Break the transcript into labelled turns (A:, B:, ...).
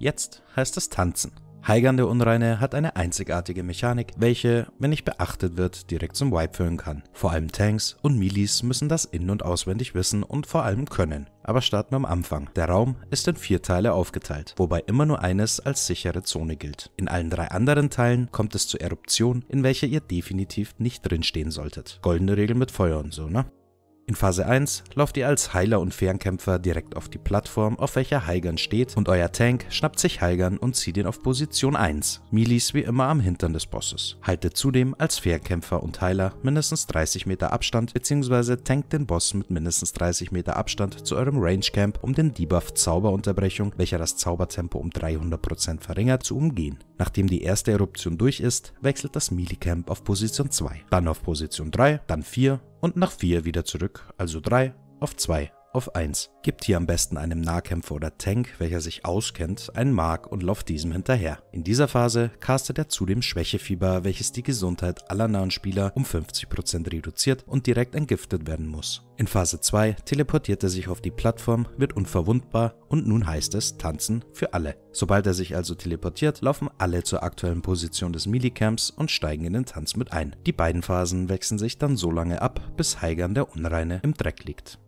A: Jetzt heißt es Tanzen. Heigern der Unreine hat eine einzigartige Mechanik, welche, wenn nicht beachtet wird, direkt zum Wipe führen kann. Vor allem Tanks und Milis müssen das in- und auswendig wissen und vor allem können. Aber starten wir am Anfang. Der Raum ist in vier Teile aufgeteilt, wobei immer nur eines als sichere Zone gilt. In allen drei anderen Teilen kommt es zur Eruption, in welcher ihr definitiv nicht drinstehen solltet. Goldene Regel mit Feuer und so, ne? In Phase 1 lauft ihr als Heiler und Fernkämpfer direkt auf die Plattform, auf welcher Heigern steht und euer Tank schnappt sich Heigern und zieht ihn auf Position 1. Milis wie immer am Hintern des Bosses. Haltet zudem als Fernkämpfer und Heiler mindestens 30 Meter Abstand bzw. tankt den Boss mit mindestens 30 Meter Abstand zu eurem Range Camp, um den Debuff Zauberunterbrechung, welcher das Zaubertempo um 300% verringert, zu umgehen. Nachdem die erste Eruption durch ist, wechselt das Melee Camp auf Position 2, dann auf Position 3, dann 4 und nach 4 wieder zurück, also 3 auf 2 auf 1. Gibt hier am besten einem Nahkämpfer oder Tank, welcher sich auskennt, einen Mark und lauft diesem hinterher. In dieser Phase castet er zudem Schwächefieber, welches die Gesundheit aller nahen Spieler um 50% reduziert und direkt entgiftet werden muss. In Phase 2 teleportiert er sich auf die Plattform, wird unverwundbar und nun heißt es Tanzen für alle. Sobald er sich also teleportiert, laufen alle zur aktuellen Position des Milicamps und steigen in den Tanz mit ein. Die beiden Phasen wechseln sich dann so lange ab, bis Heigern der Unreine im Dreck liegt.